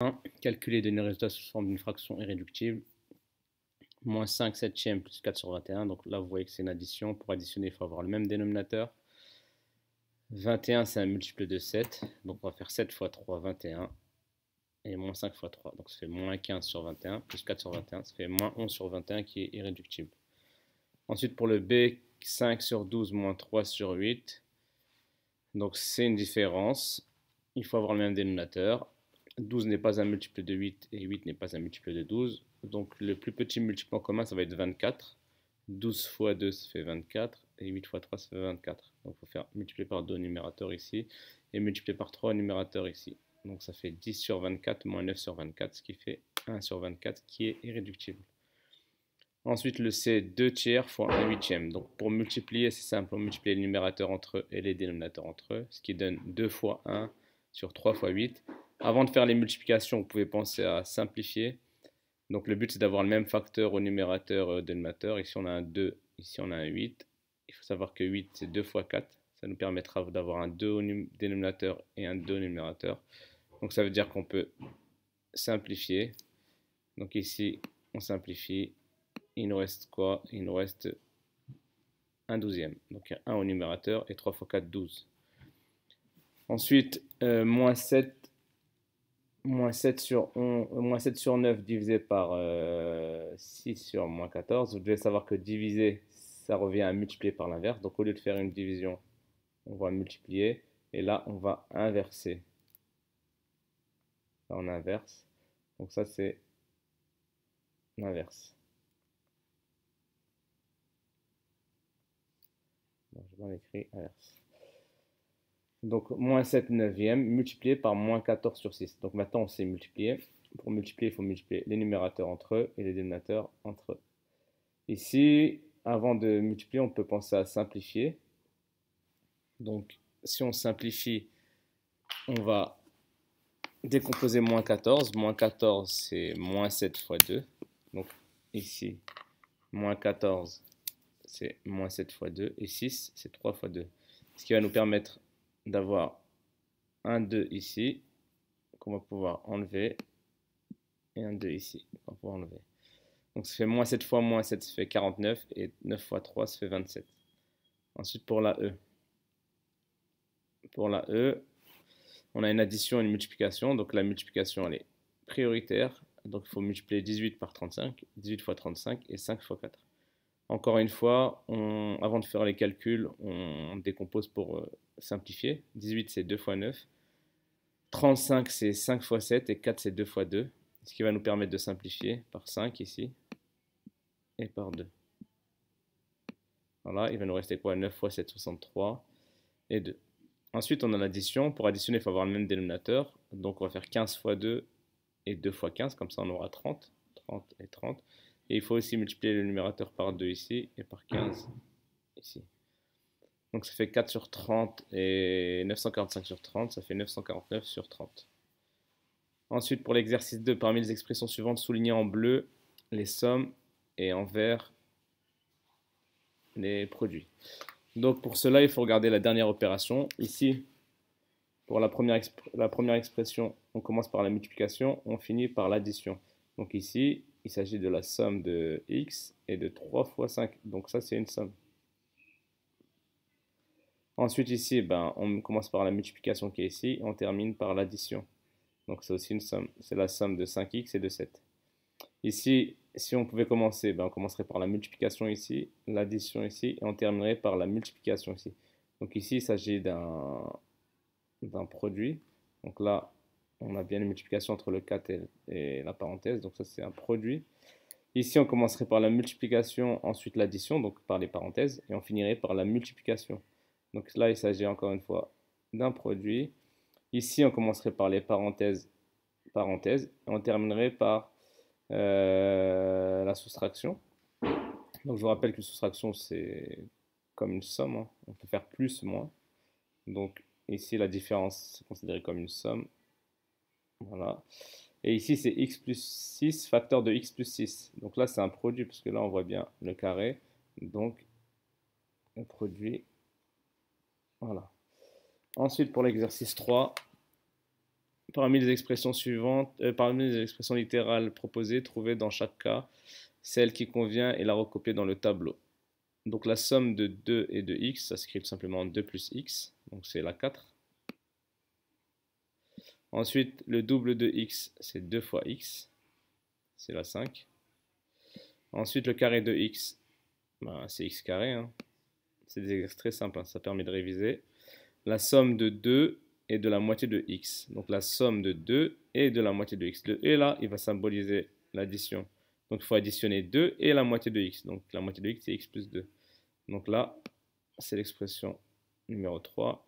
1. Calculer et donner le résultat sous forme d'une fraction irréductible. Moins 5 septième plus 4 sur 21. Donc là, vous voyez que c'est une addition. Pour additionner, il faut avoir le même dénominateur. 21, c'est un multiple de 7. Donc on va faire 7 fois 3, 21. Et moins 5 fois 3. Donc ça fait moins 15 sur 21. Plus 4 sur 21. Ça fait moins 11 sur 21 qui est irréductible. Ensuite, pour le B, 5 sur 12 moins 3 sur 8. Donc c'est une différence. Il faut avoir le même dénominateur. 12 n'est pas un multiple de 8 et 8 n'est pas un multiple de 12. Donc le plus petit multiple en commun, ça va être 24. 12 fois 2, ça fait 24. Et 8 fois 3, ça fait 24. Donc il faut faire multiplier par 2 au numérateur ici et multiplier par 3 au numérateur ici. Donc ça fait 10 sur 24 moins 9 sur 24, ce qui fait 1 sur 24 qui est irréductible. Ensuite, le C, 2 tiers fois 1 huitième. Donc pour multiplier, c'est simple, on multiplie les numérateurs entre eux et les dénominateurs entre eux, ce qui donne 2 fois 1 sur 3 fois 8, avant de faire les multiplications, vous pouvez penser à simplifier. Donc le but, c'est d'avoir le même facteur au numérateur et au dénominateur. Ici, on a un 2, ici, on a un 8. Il faut savoir que 8, c'est 2 fois 4. Ça nous permettra d'avoir un 2 au dénominateur et un 2 au numérateur. Donc ça veut dire qu'on peut simplifier. Donc ici, on simplifie. Il nous reste quoi Il nous reste un douzième. Donc il y a 1 au numérateur et 3 fois 4, 12. Ensuite, euh, moins 7 moins 7 sur, euh, sur 9 divisé par 6 euh, sur moins 14. Vous devez savoir que diviser, ça revient à multiplier par l'inverse. Donc au lieu de faire une division, on va multiplier. Et là, on va inverser. Là, on inverse. Donc ça, c'est l'inverse. je vais inverse. Donc, moins 7 neuvième multiplié par moins 14 sur 6. Donc maintenant, on sait multiplier. Pour multiplier, il faut multiplier les numérateurs entre eux et les dénominateurs entre eux. Ici, avant de multiplier, on peut penser à simplifier. Donc, si on simplifie, on va décomposer moins 14. Moins 14, c'est moins 7 fois 2. Donc, ici, moins 14, c'est moins 7 fois 2. Et 6, c'est 3 fois 2. Ce qui va nous permettre d'avoir un 2 ici qu'on va pouvoir enlever et un 2 ici qu'on va pouvoir enlever. Donc ça fait moins 7 fois moins 7, ça fait 49 et 9 fois 3, ça fait 27. Ensuite pour la E. Pour la E, on a une addition et une multiplication. Donc la multiplication, elle est prioritaire. Donc il faut multiplier 18 par 35, 18 fois 35 et 5 fois 4. Encore une fois, avant de faire les calculs, on décompose pour euh, simplifier. 18, c'est 2 fois 9. 35, c'est 5 fois 7. Et 4, c'est 2 fois 2. Ce qui va nous permettre de simplifier par 5 ici et par 2. Voilà, il va nous rester quoi 9 fois 7, 63 et 2. Ensuite, on a l'addition. Pour additionner, il faut avoir le même dénominateur. Donc, on va faire 15 fois 2 et 2 fois 15. Comme ça, on aura 30. 30 et 30. Et il faut aussi multiplier le numérateur par 2 ici et par 15 ici. Donc ça fait 4 sur 30 et 945 sur 30, ça fait 949 sur 30. Ensuite, pour l'exercice 2, parmi les expressions suivantes, soulignez en bleu les sommes et en vert les produits. Donc pour cela, il faut regarder la dernière opération. Ici, pour la première, la première expression, on commence par la multiplication, on finit par l'addition. Donc ici, il s'agit de la somme de x et de 3 fois 5. Donc ça, c'est une somme. Ensuite ici, ben, on commence par la multiplication qui est ici, on termine par l'addition. Donc c'est aussi une somme, c'est la somme de 5x et de 7. Ici, si on pouvait commencer, ben, on commencerait par la multiplication ici, l'addition ici, et on terminerait par la multiplication ici. Donc ici, il s'agit d'un produit. Donc là, on a bien une multiplication entre le 4 et, la parenthèse, donc ça c'est un produit. Ici, on commencerait par la multiplication, ensuite l'addition, donc par les parenthèses, et on finirait par la multiplication. Donc là, il s'agit encore une fois d'un produit. Ici, on commencerait par les parenthèses, parenthèses, et on terminerait par euh, la soustraction. Donc je vous rappelle la soustraction, c'est comme une somme. Hein. On peut faire plus, moins. Donc ici, la différence, c'est considéré comme une somme. Voilà. Et ici, c'est x plus 6, facteur de x plus 6. Donc là, c'est un produit, parce que là, on voit bien le carré. Donc, on produit. Voilà. Ensuite, pour l'exercice 3, parmi les expressions suivantes, euh, parmi les expressions littérales proposées, trouvez dans chaque cas celle qui convient et la recopier dans le tableau. Donc la somme de 2 et de x, ça s'écrit simplement 2 plus x, donc c'est la 4. Ensuite, le double de x, c'est 2 fois x. C'est la 5. Ensuite, le carré de x, bah, c'est x carré. Hein. C'est des exercices très simples, hein. ça permet de réviser. La somme de 2 et de la moitié de x. Donc la somme de 2 et de la moitié de x. Le et là, il va symboliser l'addition. Donc il faut additionner 2 et la moitié de x. Donc la moitié de x, c'est x plus 2. Donc là, c'est l'expression numéro 3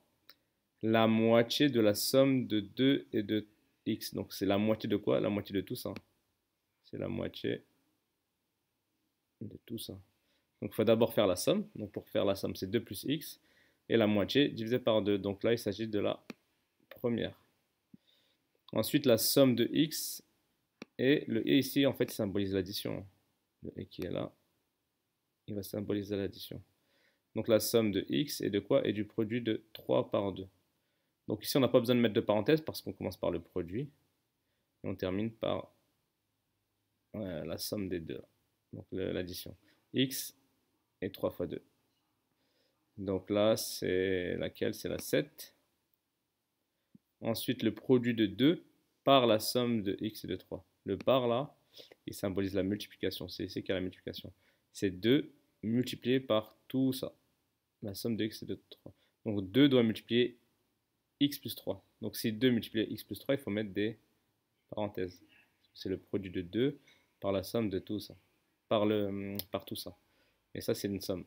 la moitié de la somme de 2 et de x. Donc c'est la moitié de quoi La moitié de tout ça. Hein. C'est la moitié de tout ça. Hein. Donc il faut d'abord faire la somme. Donc pour faire la somme, c'est 2 plus x et la moitié divisé par 2. Donc là, il s'agit de la première. Ensuite, la somme de x et le et ici, en fait, symbolise l'addition. Le et qui est là, il va symboliser l'addition. Donc la somme de x et de quoi Est du produit de 3 par 2. Donc ici, on n'a pas besoin de mettre de parenthèse parce qu'on commence par le produit. Et on termine par la somme des deux. Donc l'addition. X et 3 fois 2. Donc là, c'est laquelle C'est la 7. Ensuite, le produit de 2 par la somme de x et de 3. Le par là, il symbolise la multiplication. C'est ici qu'il y a la multiplication. C'est 2 multiplié par tout ça. La somme de x et de 3. Donc 2 doit multiplier x plus 3. Donc si 2 multiplié x plus 3, il faut mettre des parenthèses. C'est le produit de 2 par la somme de tout ça. Par, le, hum, par tout ça. Et ça, c'est une somme.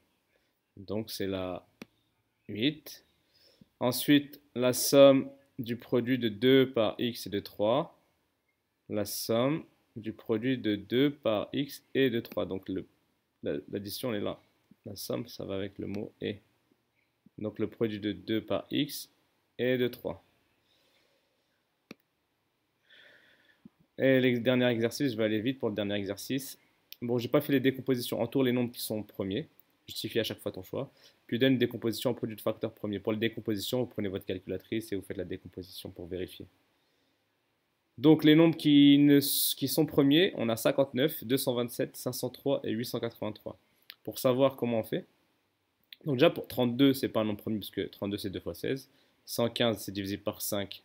Donc c'est la 8. Ensuite, la somme du produit de 2 par x et de 3. La somme du produit de 2 par x et de 3. Donc l'addition, est là. La somme, ça va avec le mot et. Donc le produit de 2 par x et de 3. Et le dernier exercice, je vais aller vite pour le dernier exercice. Bon, j'ai pas fait les décompositions. Entoure les nombres qui sont premiers. Justifie à chaque fois ton choix. Puis donne une décomposition en produit de facteurs premiers. Pour la décomposition, vous prenez votre calculatrice et vous faites la décomposition pour vérifier. Donc les nombres qui, ne, qui sont premiers, on a 59, 227, 503 et 883. Pour savoir comment on fait, donc déjà pour 32, c'est pas un nombre premier puisque 32 c'est 2 fois 16. 115, c'est divisé par 5,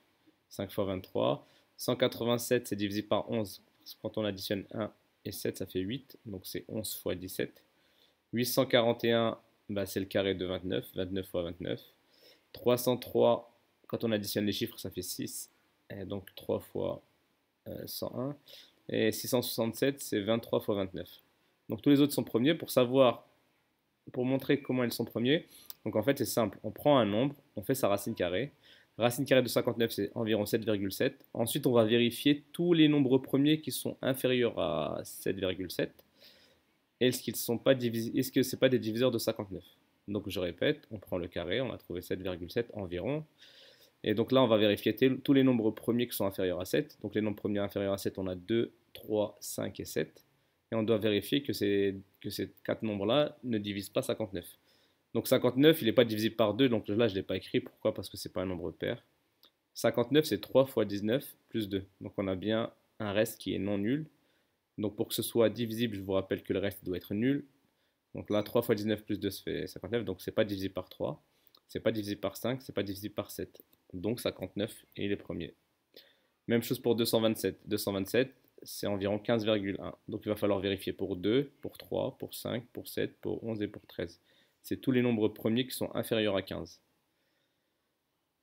5 fois 23. 187, c'est divisé par 11. quand on additionne 1 et 7, ça fait 8. Donc c'est 11 fois 17. 841, bah, c'est le carré de 29. 29 fois 29. 303, quand on additionne les chiffres, ça fait 6. Et donc 3 fois 101. Euh, et 667, c'est 23 fois 29. Donc tous les autres sont premiers. Pour savoir, pour montrer comment ils sont premiers, donc en fait, c'est simple. On prend un nombre, on fait sa racine carrée. Racine carrée de 59, c'est environ 7,7. Ensuite, on va vérifier tous les nombres premiers qui sont inférieurs à 7,7. Est-ce qu'ils sont pas Est-ce que c'est pas des diviseurs de 59 Donc je répète, on prend le carré, on a trouvé 7,7 environ. Et donc là, on va vérifier tous les nombres premiers qui sont inférieurs à 7. Donc les nombres premiers inférieurs à 7, on a 2, 3, 5 et 7. Et on doit vérifier que ces, que ces quatre nombres-là ne divisent pas 59. Donc 59, il n'est pas divisible par 2, donc là, je ne l'ai pas écrit. Pourquoi Parce que ce n'est pas un nombre pair. 59, c'est 3 fois 19 plus 2. Donc on a bien un reste qui est non nul. Donc pour que ce soit divisible, je vous rappelle que le reste doit être nul. Donc là, 3 fois 19 plus 2, ça fait 59. Donc c'est pas divisible par 3, c'est pas divisible par 5, c'est pas divisible par 7. Donc 59 est le premier. Même chose pour 227. 227, c'est environ 15,1. Donc il va falloir vérifier pour 2, pour 3, pour 5, pour 7, pour 11 et pour 13 c'est tous les nombres premiers qui sont inférieurs à 15.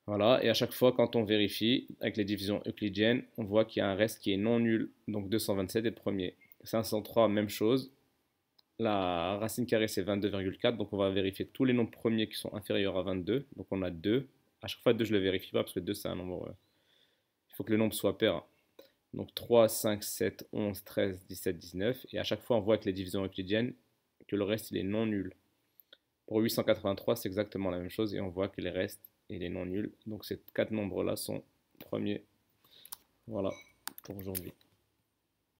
Voilà, et à chaque fois, quand on vérifie avec les divisions euclidiennes, on voit qu'il y a un reste qui est non nul, donc 227 est le premier. 503, même chose. La racine carrée, c'est 22,4, donc on va vérifier tous les nombres premiers qui sont inférieurs à 22. Donc on a 2. À chaque fois, 2, je ne le vérifie pas, parce que 2, c'est un nombre... Euh, il faut que le nombre soit pair. Donc 3, 5, 7, 11, 13, 17, 19. Et à chaque fois, on voit avec les divisions euclidiennes que le reste, il est non nul. Pour 883, c'est exactement la même chose et on voit que les restes et les non nuls, donc ces quatre nombres-là sont premiers. Voilà pour aujourd'hui.